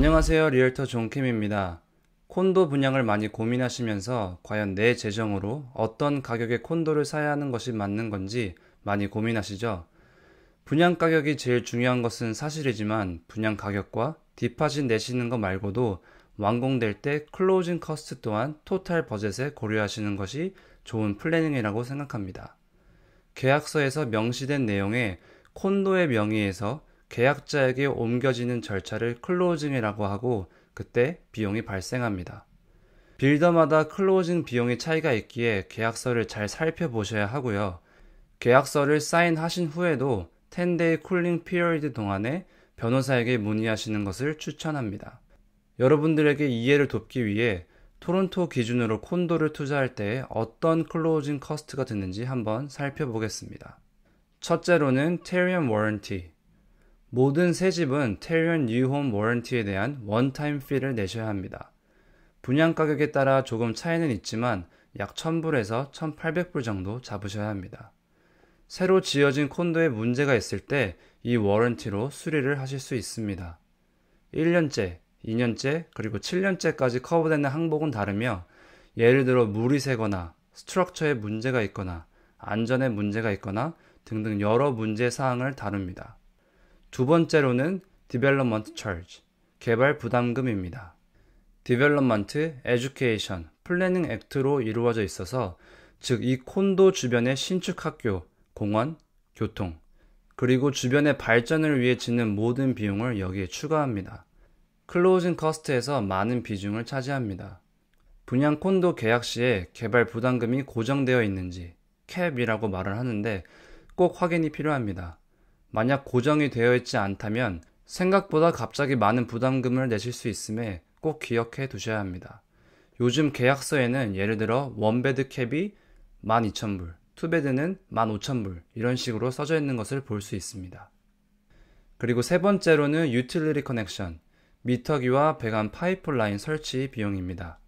안녕하세요. 리얼터 존캠입니다. 콘도 분양을 많이 고민하시면서 과연 내 재정으로 어떤 가격의 콘도를 사야 하는 것이 맞는 건지 많이 고민하시죠? 분양 가격이 제일 중요한 것은 사실이지만 분양 가격과 디파짓 내시는 것 말고도 완공될 때 클로징 커스트 또한 토탈 버젯에 고려하시는 것이 좋은 플래닝이라고 생각합니다. 계약서에서 명시된 내용에 콘도의 명의에서 계약자에게 옮겨지는 절차를 클로징이라고 하고 그때 비용이 발생합니다. 빌더마다 클로징 비용의 차이가 있기에 계약서를 잘 살펴보셔야 하고요. 계약서를 사인하신 후에도 10데이 쿨링 피어리드 동안에 변호사에게 문의하시는 것을 추천합니다. 여러분들에게 이해를 돕기 위해 토론토 기준으로 콘도를 투자할 때 어떤 클로징 커스트가 드는지 한번 살펴보겠습니다. 첫째로는 테리엄 워런티, 모든 새집은 테리언 뉴홈 워런티에 대한 원타임 피를 내셔야 합니다. 분양 가격에 따라 조금 차이는 있지만 약 1000불에서 1800불 정도 잡으셔야 합니다. 새로 지어진 콘도에 문제가 있을 때 이 워런티로 수리를 하실 수 있습니다. 1년째, 2년째, 그리고 7년째까지 커버되는 항목은 다르며 예를 들어 물이 새거나 스트럭처에 문제가 있거나 안전에 문제가 있거나 등등 여러 문제 사항을 다룹니다. 두 번째로는 디벨 v 먼트 o 지 개발 부담금입니다. 디벨 v 먼트 에듀케이션, 플래닝 액트로 이루어져 있어서 즉 이 콘도 주변의 신축 학교, 공원, 교통, 그리고 주변의 발전을 위해 짓는 모든 비용을 여기에 추가합니다. 클로징 커스트에서 많은 비중을 차지합니다. 분양 콘도 계약 시에 개발 부담금이 고정되어 있는지 캡이라고 말을 하는데 꼭 확인이 필요합니다. 만약 고정이 되어 있지 않다면 생각보다 갑자기 많은 부담금을 내실 수 있음에 꼭 기억해 두셔야 합니다. 요즘 계약서에는 예를 들어 원베드 캡이 12,000불, 투베드는 15,000불 이런 식으로 써져 있는 것을 볼 수 있습니다. 그리고 세 번째로는 유틸리티 커넥션, 미터기와 배관 파이프라인 설치 비용입니다.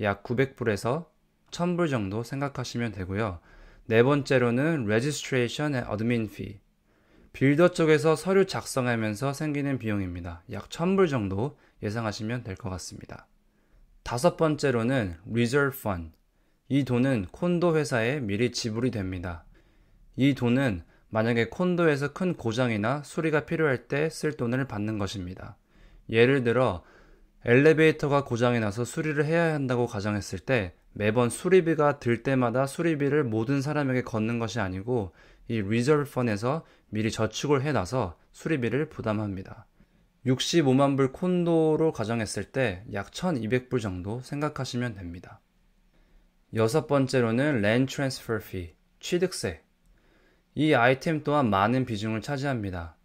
약 900불에서 1000불 정도 생각하시면 되고요. 네 번째로는 레지스트레이션 앤 어드민 피, 빌더 쪽에서 서류 작성하면서 생기는 비용입니다. 약 1000불 정도 예상하시면 될 것 같습니다. 다섯 번째로는 Reserve Fund. 이 돈은 콘도 회사에 미리 지불이 됩니다. 이 돈은 만약에 콘도에서 큰 고장이나 수리가 필요할 때 쓸 돈을 받는 것입니다. 예를 들어 엘리베이터가 고장이 나서 수리를 해야 한다고 가정했을 때 매번 수리비가 들 때마다 수리비를 모든 사람에게 걷는 것이 아니고 이 리저브 펀에서 미리 저축을 해놔서 수리비를 부담합니다. 65만 불 콘도로 가정했을 때 약 1200불 정도 생각하시면 됩니다. 여섯 번째로는 렌 트랜스퍼 피, 취득세. 이 아이템 또한 많은 비중을 차지합니다.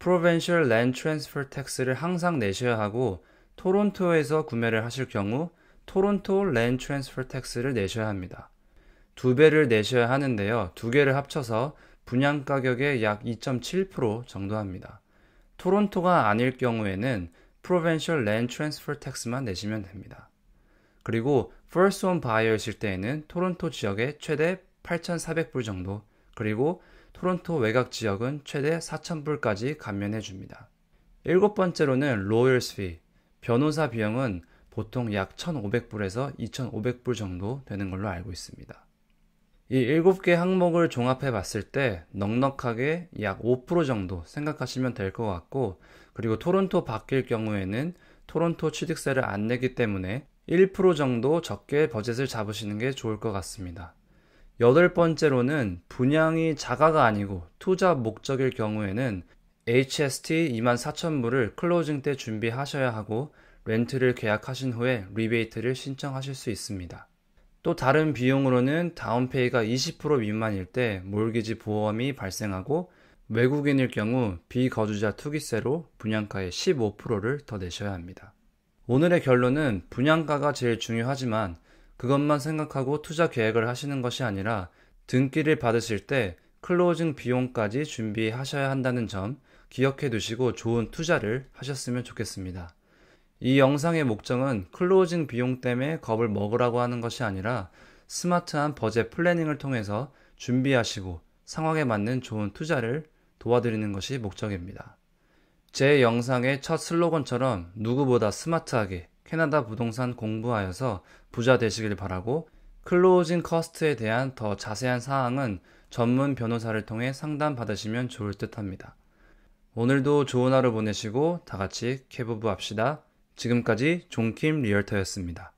프로벤셜 i 트랜스퍼 텍스를 항상 내셔야 하고 토론토에서 구매를 하실 경우 토론토 렌 트랜스퍼 텍스를 내셔야 합니다. 두 배를 내셔야 하는데요. 두 개를 합쳐서 분양 가격의 약 2.7% 정도 합니다. 토론토가 아닐 경우에는 프로벤셜 i 트랜스 a 텍스만 내시면 됩니다. 그리고 f i r s 바이어 m 실 때에는 토론토 지역의 최대 8,400불 정도, 그리고 토론토 외곽 지역은 최대 4,000불까지 감면해 줍니다. 일곱 번째로는 로열스 y 변호사 비용은 보통 약 1,500불에서 2,500불 정도 되는 걸로 알고 있습니다. 이7개 항목을 종합해 봤을 때 넉넉하게 약 5% 정도 생각하시면 될 것 같고 그리고 토론토 바뀔 경우에는 토론토 취득세를 안 내기 때문에 1% 정도 적게 버젯을 잡으시는 게 좋을 것 같습니다. 여덟 번째로는 분양이 자가가 아니고 투자 목적일 경우에는 HST 24,000불을 클로징 때 준비하셔야 하고 렌트를 계약하신 후에 리베이트를 신청하실 수 있습니다. 또 다른 비용으로는 다운페이가 20% 미만일 때 몰기지 보험이 발생하고 외국인일 경우 비거주자 투기세로 분양가의 15%를 더 내셔야 합니다. 오늘의 결론은 분양가가 제일 중요하지만 그것만 생각하고 투자 계획을 하시는 것이 아니라 등기를 받으실 때 클로징 비용까지 준비하셔야 한다는 점 기억해 두시고 좋은 투자를 하셨으면 좋겠습니다. 이 영상의 목적은 클로징 비용 때문에 겁을 먹으라고 하는 것이 아니라 스마트한 버젯 플래닝을 통해서 준비하시고 상황에 맞는 좋은 투자를 도와드리는 것이 목적입니다. 제 영상의 첫 슬로건처럼 누구보다 스마트하게 캐나다 부동산 공부하여서 부자 되시길 바라고 클로징 커스트에 대한 더 자세한 사항은 전문 변호사를 통해 상담 받으시면 좋을 듯 합니다. 오늘도 좋은 하루 보내시고 다 같이 캐부부 합시다. 지금까지 존킴 리얼터였습니다.